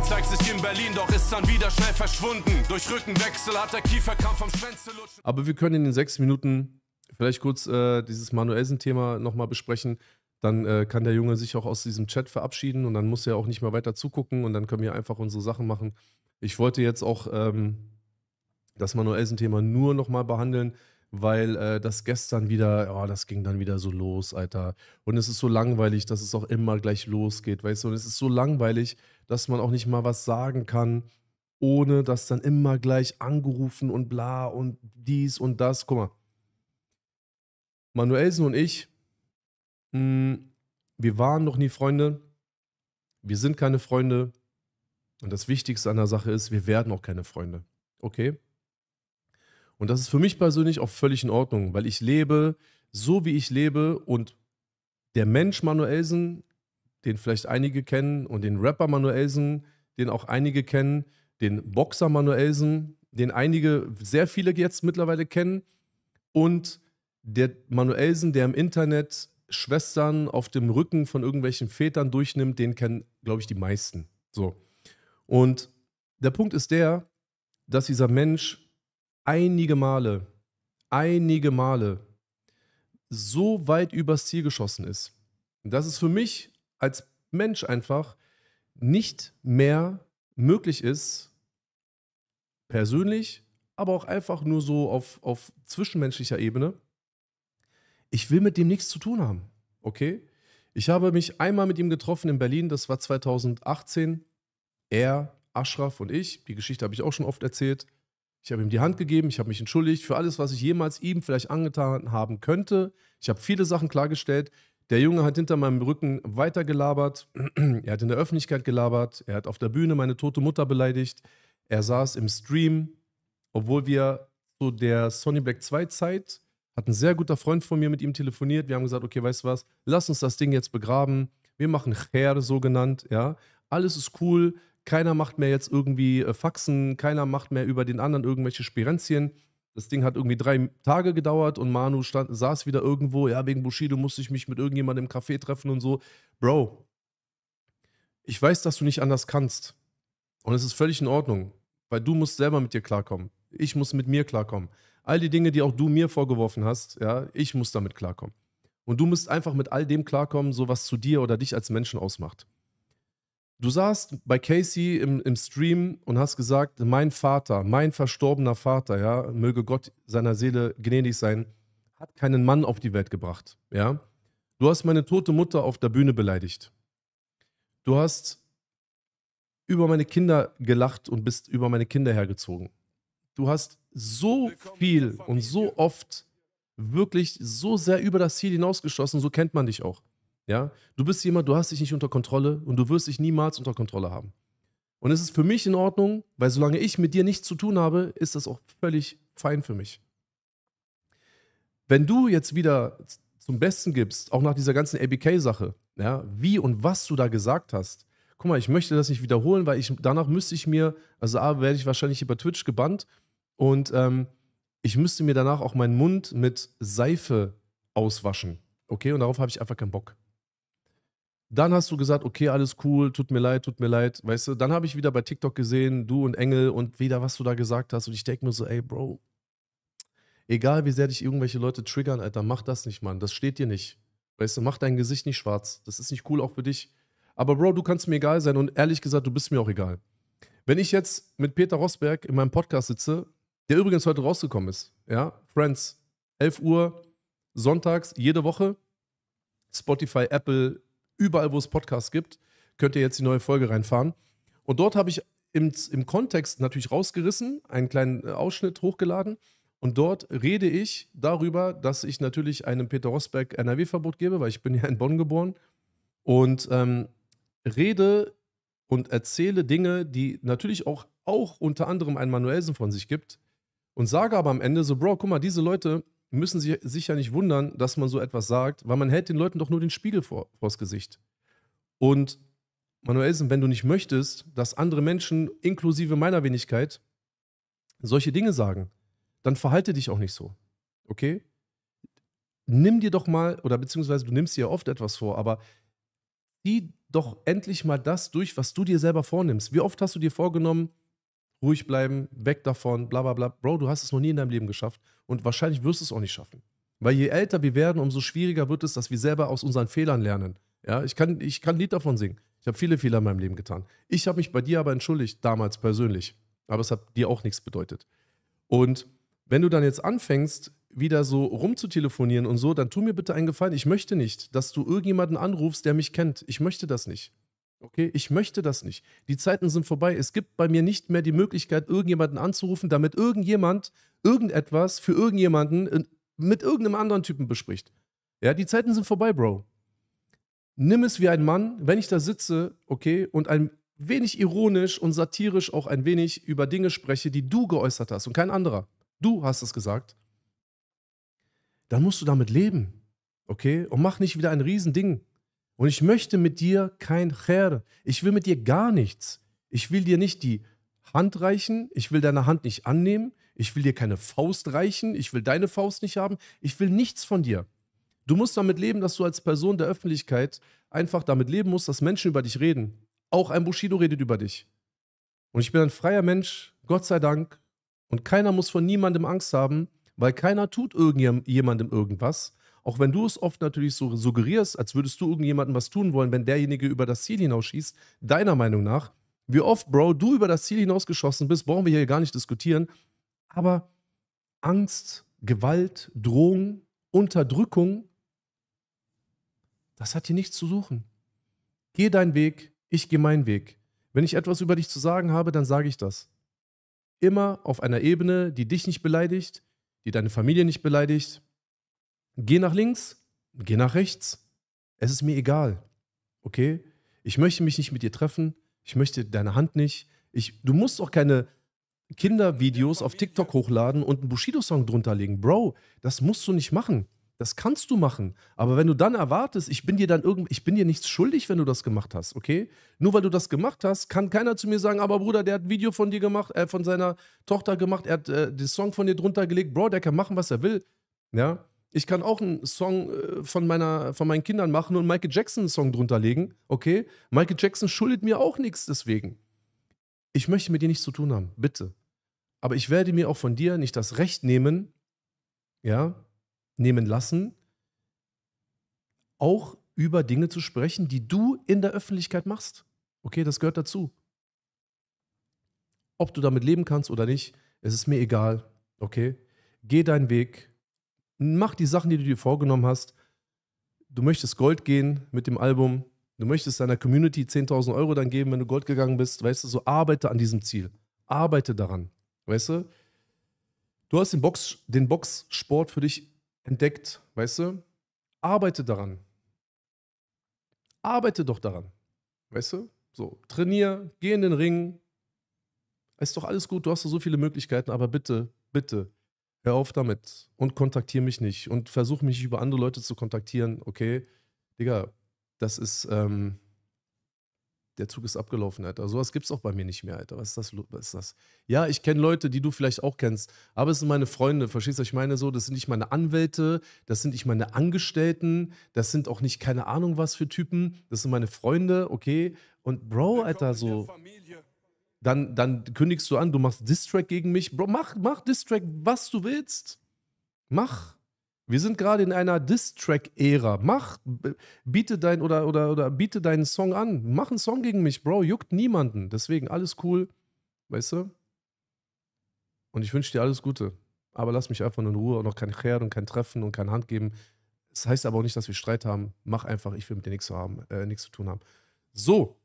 gezeigt sich in Berlin, doch ist dann wieder schnell verschwunden. Durch Rückenwechsel hat der Kieferkampf vom Schwänze lutschen. Aber wir können in den sechs Minuten vielleicht kurz äh, dieses Manuelsen-Thema nochmal besprechen. Dann äh, kann der Junge sich auch aus diesem Chat verabschieden und dann muss er auch nicht mehr weiter zugucken und dann können wir einfach unsere Sachen machen. Ich wollte jetzt auch ähm, das Manuelsen-Thema nur nochmal behandeln, weil äh, das gestern wieder, oh, das ging dann wieder so los, Alter. Und es ist so langweilig, dass es auch immer gleich losgeht, weißt du? Und es ist so langweilig, dass man auch nicht mal was sagen kann, ohne dass dann immer gleich angerufen und bla und dies und das. Guck mal. Manuelsen und ich, mh, hm, wir waren noch nie Freunde. Wir sind keine Freunde. Und das Wichtigste an der Sache ist, wir werden auch keine Freunde. Okay? Und das ist für mich persönlich auch völlig in Ordnung, weil ich lebe so, wie ich lebe und der Mensch Manuelsen den vielleicht einige kennen, und den Rapper Manuelsen, den auch einige kennen, den Boxer Manuelsen, den einige, sehr viele jetzt mittlerweile kennen, und der Manuelsen, der im Internet Schwestern auf dem Rücken von irgendwelchen Vätern durchnimmt, den kennen, glaube ich, die meisten. So. Und der Punkt ist der, dass dieser Mensch einige Male, einige Male so weit übers Ziel geschossen ist. Und das ist für mich als Mensch einfach nicht mehr möglich ist, persönlich, aber auch einfach nur so auf, auf zwischenmenschlicher Ebene. Ich will mit dem nichts zu tun haben, okay? Ich habe mich einmal mit ihm getroffen in Berlin, das war 2018. Er, Ashraf und ich, die Geschichte habe ich auch schon oft erzählt. Ich habe ihm die Hand gegeben, ich habe mich entschuldigt für alles, was ich jemals ihm vielleicht angetan haben könnte. Ich habe viele Sachen klargestellt. Der Junge hat hinter meinem Rücken weitergelabert, er hat in der Öffentlichkeit gelabert, er hat auf der Bühne meine tote Mutter beleidigt, er saß im Stream, obwohl wir zu der Sony Black 2 Zeit, hat ein sehr guter Freund von mir mit ihm telefoniert, wir haben gesagt, okay, weißt du was, lass uns das Ding jetzt begraben, wir machen Kher so genannt, ja, alles ist cool, keiner macht mehr jetzt irgendwie äh, Faxen, keiner macht mehr über den anderen irgendwelche Spirenzien, das Ding hat irgendwie drei Tage gedauert und Manu stand, saß wieder irgendwo. Ja, wegen Bushido musste ich mich mit irgendjemandem im Café treffen und so. Bro, ich weiß, dass du nicht anders kannst. Und es ist völlig in Ordnung, weil du musst selber mit dir klarkommen. Ich muss mit mir klarkommen. All die Dinge, die auch du mir vorgeworfen hast, ja, ich muss damit klarkommen. Und du musst einfach mit all dem klarkommen, so was zu dir oder dich als Menschen ausmacht. Du saßt bei Casey im, im Stream und hast gesagt, mein Vater, mein verstorbener Vater, ja, möge Gott seiner Seele gnädig sein, hat keinen Mann auf die Welt gebracht, ja. Du hast meine tote Mutter auf der Bühne beleidigt. Du hast über meine Kinder gelacht und bist über meine Kinder hergezogen. Du hast so viel und so oft wirklich so sehr über das Ziel hinausgeschossen, so kennt man dich auch. Ja? Du bist jemand, du hast dich nicht unter Kontrolle und du wirst dich niemals unter Kontrolle haben. Und es ist für mich in Ordnung, weil solange ich mit dir nichts zu tun habe, ist das auch völlig fein für mich. Wenn du jetzt wieder zum Besten gibst, auch nach dieser ganzen ABK-Sache, ja, wie und was du da gesagt hast, guck mal, ich möchte das nicht wiederholen, weil ich danach müsste ich mir, also A, werde ich wahrscheinlich über Twitch gebannt und ähm, ich müsste mir danach auch meinen Mund mit Seife auswaschen. Okay, und darauf habe ich einfach keinen Bock. Dann hast du gesagt, okay, alles cool, tut mir leid, tut mir leid. Weißt du, dann habe ich wieder bei TikTok gesehen, du und Engel und wieder, was du da gesagt hast. Und ich denke mir so, ey, Bro, egal wie sehr dich irgendwelche Leute triggern, Alter, mach das nicht, Mann. Das steht dir nicht. Weißt du, mach dein Gesicht nicht schwarz. Das ist nicht cool auch für dich. Aber Bro, du kannst mir egal sein und ehrlich gesagt, du bist mir auch egal. Wenn ich jetzt mit Peter Rosberg in meinem Podcast sitze, der übrigens heute rausgekommen ist, ja, Friends, 11 Uhr, sonntags, jede Woche, Spotify, Apple, überall, wo es Podcasts gibt, könnt ihr jetzt die neue Folge reinfahren. Und dort habe ich im, im Kontext natürlich rausgerissen, einen kleinen äh, Ausschnitt hochgeladen. Und dort rede ich darüber, dass ich natürlich einem Peter Rosberg NRW-Verbot gebe, weil ich bin ja in Bonn geboren. Und ähm, rede und erzähle Dinge, die natürlich auch, auch unter anderem ein Manuelsen von sich gibt. Und sage aber am Ende so, Bro, guck mal, diese Leute müssen sie sich ja nicht wundern, dass man so etwas sagt, weil man hält den Leuten doch nur den Spiegel vor, vors Gesicht. Und Manuelsen, wenn du nicht möchtest, dass andere Menschen, inklusive meiner Wenigkeit, solche Dinge sagen, dann verhalte dich auch nicht so. Okay? Nimm dir doch mal, oder beziehungsweise du nimmst dir ja oft etwas vor, aber zieh doch endlich mal das durch, was du dir selber vornimmst. Wie oft hast du dir vorgenommen, ruhig bleiben, weg davon, bla bla bla. Bro, du hast es noch nie in deinem Leben geschafft und wahrscheinlich wirst du es auch nicht schaffen. Weil je älter wir werden, umso schwieriger wird es, dass wir selber aus unseren Fehlern lernen. Ja, ich kann, ich kann ein Lied davon singen. Ich habe viele Fehler in meinem Leben getan. Ich habe mich bei dir aber entschuldigt, damals persönlich. Aber es hat dir auch nichts bedeutet. Und wenn du dann jetzt anfängst, wieder so rumzutelefonieren und so, dann tu mir bitte einen Gefallen. Ich möchte nicht, dass du irgendjemanden anrufst, der mich kennt. Ich möchte das nicht. Okay, ich möchte das nicht. Die Zeiten sind vorbei. Es gibt bei mir nicht mehr die Möglichkeit, irgendjemanden anzurufen, damit irgendjemand irgendetwas für irgendjemanden mit irgendeinem anderen Typen bespricht. Ja, die Zeiten sind vorbei, Bro. Nimm es wie ein Mann, wenn ich da sitze, okay, und ein wenig ironisch und satirisch auch ein wenig über Dinge spreche, die du geäußert hast und kein anderer. Du hast es gesagt. Dann musst du damit leben, okay? Und mach nicht wieder ein Riesending und ich möchte mit dir kein Cher. Ich will mit dir gar nichts. Ich will dir nicht die Hand reichen. Ich will deine Hand nicht annehmen. Ich will dir keine Faust reichen. Ich will deine Faust nicht haben. Ich will nichts von dir. Du musst damit leben, dass du als Person der Öffentlichkeit einfach damit leben musst, dass Menschen über dich reden. Auch ein Bushido redet über dich. Und ich bin ein freier Mensch, Gott sei Dank. Und keiner muss von niemandem Angst haben, weil keiner tut irgendjemandem irgendwas auch wenn du es oft natürlich so suggerierst, als würdest du irgendjemandem was tun wollen, wenn derjenige über das Ziel hinausschießt, deiner Meinung nach, wie oft, Bro, du über das Ziel hinausgeschossen bist, brauchen wir hier gar nicht diskutieren. Aber Angst, Gewalt, Drohung, Unterdrückung, das hat hier nichts zu suchen. Geh deinen Weg, ich gehe meinen Weg. Wenn ich etwas über dich zu sagen habe, dann sage ich das. Immer auf einer Ebene, die dich nicht beleidigt, die deine Familie nicht beleidigt, Geh nach links, geh nach rechts. Es ist mir egal. Okay? Ich möchte mich nicht mit dir treffen. Ich möchte deine Hand nicht. Ich, du musst auch keine Kindervideos auf TikTok hochladen und einen Bushido-Song drunter legen. Bro, das musst du nicht machen. Das kannst du machen. Aber wenn du dann erwartest, ich bin dir dann irgend, ich bin dir nichts schuldig, wenn du das gemacht hast, okay? Nur weil du das gemacht hast, kann keiner zu mir sagen, aber Bruder, der hat ein Video von dir gemacht, äh, von seiner Tochter gemacht, er hat äh, den Song von dir drunter gelegt. Bro, der kann machen, was er will. Ja? Ich kann auch einen Song äh, von, meiner, von meinen Kindern machen und Michael Jackson einen Song drunter legen. Okay? Michael Jackson schuldet mir auch nichts deswegen. Ich möchte mit dir nichts zu tun haben, bitte. Aber ich werde mir auch von dir nicht das Recht nehmen, ja, nehmen lassen, auch über Dinge zu sprechen, die du in der Öffentlichkeit machst. Okay, das gehört dazu. Ob du damit leben kannst oder nicht, es ist mir egal. Okay, geh deinen Weg, Mach die Sachen, die du dir vorgenommen hast. Du möchtest Gold gehen mit dem Album. Du möchtest deiner Community 10.000 Euro dann geben, wenn du Gold gegangen bist. Weißt du, so arbeite an diesem Ziel. Arbeite daran. Weißt du? Du hast den, Box, den Boxsport für dich entdeckt. Weißt du? Arbeite daran. Arbeite doch daran. Weißt du? So, trainier, geh in den Ring. Ist doch alles gut, du hast so viele Möglichkeiten, aber bitte, bitte, hör auf damit und kontaktiere mich nicht und versuche mich über andere Leute zu kontaktieren. Okay, Digga, das ist, ähm, der Zug ist abgelaufen, Alter. Sowas gibt es auch bei mir nicht mehr, Alter. Was ist das? Was ist das? Ja, ich kenne Leute, die du vielleicht auch kennst, aber es sind meine Freunde, verstehst du? was Ich meine so, das sind nicht meine Anwälte, das sind nicht meine Angestellten, das sind auch nicht keine Ahnung was für Typen, das sind meine Freunde, okay? Und Bro, Willkommen Alter, so. Familie dann, dann kündigst du an, du machst Distrack gegen mich. Bro, mach, mach Distrack, was du willst. Mach. Wir sind gerade in einer Diss-Track-Ära. Mach, biete dein oder, oder, oder biete deinen Song an. Mach einen Song gegen mich, Bro. Juckt niemanden. Deswegen alles cool. Weißt du? Und ich wünsche dir alles Gute. Aber lass mich einfach in Ruhe und noch kein Herd und kein Treffen und keine Hand geben. Das heißt aber auch nicht, dass wir Streit haben. Mach einfach, ich will mit dir nichts zu haben, äh, nichts zu tun haben. So,